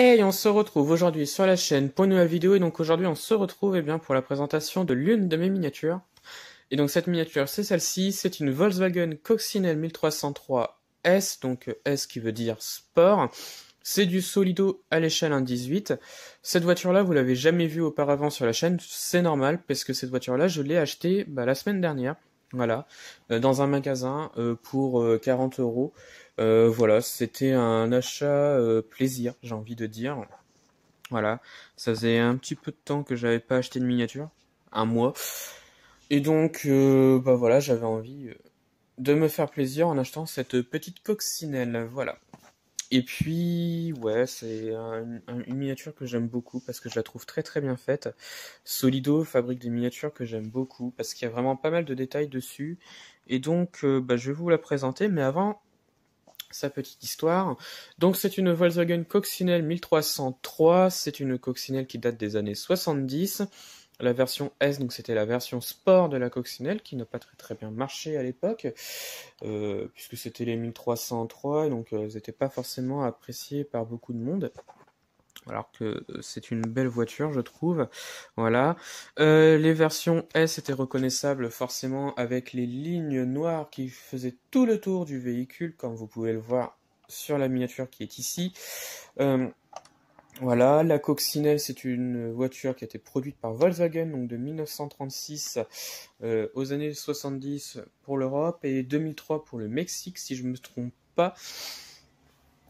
Hey, on se retrouve aujourd'hui sur la chaîne pour une nouvelle vidéo et donc aujourd'hui on se retrouve eh bien, pour la présentation de l'une de mes miniatures. Et donc cette miniature c'est celle-ci, c'est une Volkswagen Coccinelle 1303 S, donc euh, S qui veut dire sport. C'est du solido à l'échelle 1.18. Cette voiture-là, vous l'avez jamais vue auparavant sur la chaîne, c'est normal parce que cette voiture-là, je l'ai achetée bah, la semaine dernière, voilà, euh, dans un magasin euh, pour 40 euros. Euh, voilà, c'était un achat euh, plaisir, j'ai envie de dire. Voilà, ça faisait un petit peu de temps que j'avais pas acheté de miniature, un mois. Et donc, euh, bah voilà, j'avais envie de me faire plaisir en achetant cette petite coccinelle, voilà. Et puis, ouais, c'est une miniature que j'aime beaucoup parce que je la trouve très très bien faite. Solido fabrique des miniatures que j'aime beaucoup parce qu'il y a vraiment pas mal de détails dessus. Et donc, bah, je vais vous la présenter, mais avant, sa petite histoire. Donc c'est une Volkswagen Coccinelle 1303, c'est une Coccinelle qui date des années 70. La version S, donc c'était la version sport de la coccinelle qui n'a pas très très bien marché à l'époque, euh, puisque c'était les 1303, donc euh, elles n'étaient pas forcément appréciées par beaucoup de monde alors que euh, c'est une belle voiture, je trouve. Voilà. Euh, les versions S étaient reconnaissables forcément avec les lignes noires qui faisaient tout le tour du véhicule, comme vous pouvez le voir sur la miniature qui est ici. Euh, voilà, la Coccinelle, c'est une voiture qui a été produite par Volkswagen, donc de 1936 aux années 70 pour l'Europe et 2003 pour le Mexique, si je ne me trompe pas.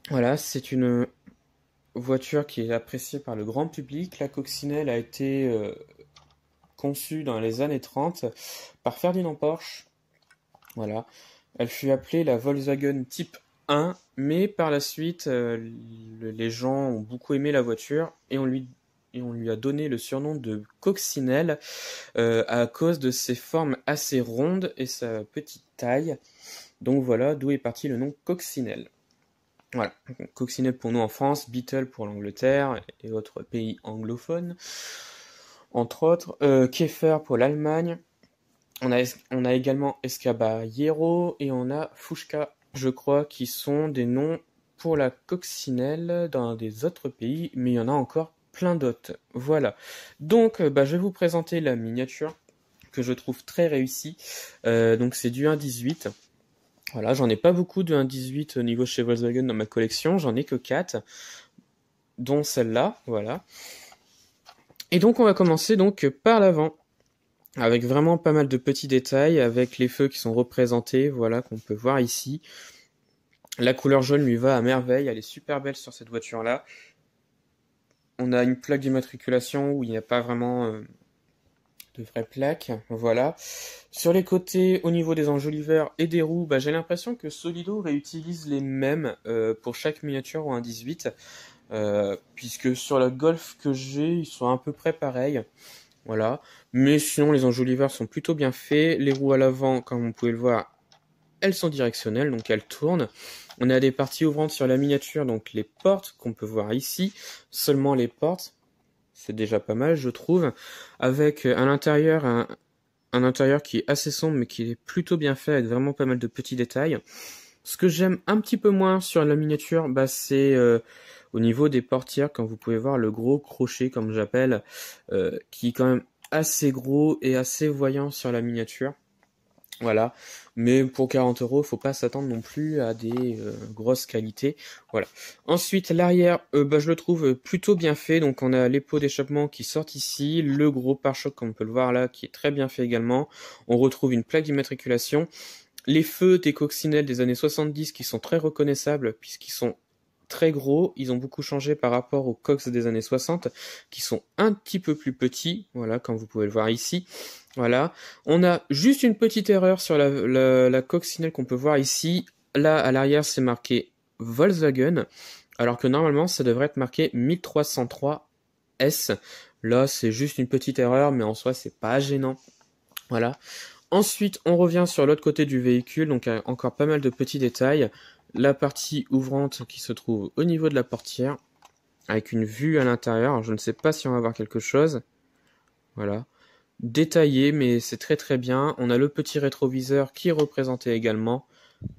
Voilà, c'est une voiture qui est appréciée par le grand public, la coccinelle a été euh, conçue dans les années 30 par Ferdinand Porsche. Voilà. Elle fut appelée la Volkswagen Type 1, mais par la suite, euh, les gens ont beaucoup aimé la voiture et on lui, a donné le surnom de coccinelle euh, à cause de ses formes assez rondes et sa petite taille. Donc voilà d'où est parti le nom coccinelle. Voilà, Coccinelle pour nous en France, beetle pour l'Angleterre et autres pays anglophones, entre autres, euh, Keffer pour l'Allemagne, on a, on a également Escaballero et on a Fouchka, je crois, qui sont des noms pour la coccinelle dans des autres pays, mais il y en a encore plein d'autres. Voilà. Donc, euh, bah, je vais vous présenter la miniature que je trouve très réussie. Euh, donc, c'est du 1-18. Voilà, j'en ai pas beaucoup de 1.18 au niveau chez Volkswagen dans ma collection, j'en ai que 4, dont celle-là, voilà. Et donc on va commencer donc par l'avant, avec vraiment pas mal de petits détails, avec les feux qui sont représentés, voilà, qu'on peut voir ici. La couleur jaune lui va à merveille, elle est super belle sur cette voiture-là. On a une plaque d'immatriculation où il n'y a pas vraiment... Euh, de vraies plaques, voilà. Sur les côtés, au niveau des enjoliveurs et des roues, bah, j'ai l'impression que Solido réutilise les mêmes euh, pour chaque miniature ou un 18, euh, puisque sur la Golf que j'ai, ils sont à peu près pareils, voilà. Mais sinon, les enjoliveurs sont plutôt bien faits, les roues à l'avant, comme vous pouvez le voir, elles sont directionnelles, donc elles tournent. On a des parties ouvrantes sur la miniature, donc les portes qu'on peut voir ici, seulement les portes, c'est déjà pas mal je trouve, avec euh, à l'intérieur un, intérieur qui est assez sombre mais qui est plutôt bien fait avec vraiment pas mal de petits détails. Ce que j'aime un petit peu moins sur la miniature, bah, c'est euh, au niveau des portières, quand vous pouvez voir le gros crochet comme j'appelle, euh, qui est quand même assez gros et assez voyant sur la miniature. Voilà. Mais pour 40 euros, faut pas s'attendre non plus à des euh, grosses qualités. Voilà. Ensuite, l'arrière, euh, bah, je le trouve euh, plutôt bien fait. Donc, on a les pots d'échappement qui sortent ici, le gros pare-choc, comme on peut le voir là, qui est très bien fait également. On retrouve une plaque d'immatriculation. Les feux des coccinelles des années 70 qui sont très reconnaissables puisqu'ils sont très gros. Ils ont beaucoup changé par rapport aux Cox des années 60, qui sont un petit peu plus petits, voilà, comme vous pouvez le voir ici. Voilà. On a juste une petite erreur sur la, la, la qu'on peut voir ici. Là, à l'arrière, c'est marqué Volkswagen, alors que normalement, ça devrait être marqué 1303 S. Là, c'est juste une petite erreur, mais en soi, c'est pas gênant. Voilà. Ensuite, on revient sur l'autre côté du véhicule, donc encore pas mal de petits détails la partie ouvrante qui se trouve au niveau de la portière, avec une vue à l'intérieur. je ne sais pas si on va voir quelque chose. Voilà. Détaillé, mais c'est très très bien. On a le petit rétroviseur qui est représenté également.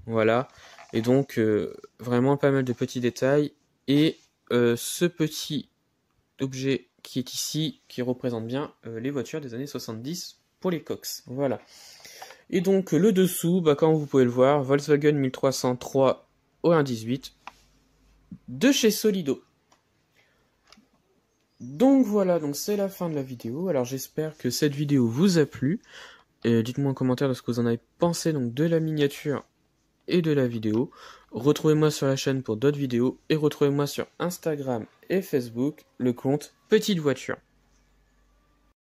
Voilà. Et donc, euh, vraiment pas mal de petits détails. Et euh, ce petit objet qui est ici, qui représente bien euh, les voitures des années 70 pour les Cox. Voilà. Et donc le dessous, bah, comme vous pouvez le voir, Volkswagen 1303 O118 de chez Solido. Donc voilà, donc c'est la fin de la vidéo. Alors j'espère que cette vidéo vous a plu. Dites-moi en commentaire ce que vous en avez pensé donc de la miniature et de la vidéo. Retrouvez-moi sur la chaîne pour d'autres vidéos et retrouvez-moi sur Instagram et Facebook, le compte Petite Voiture.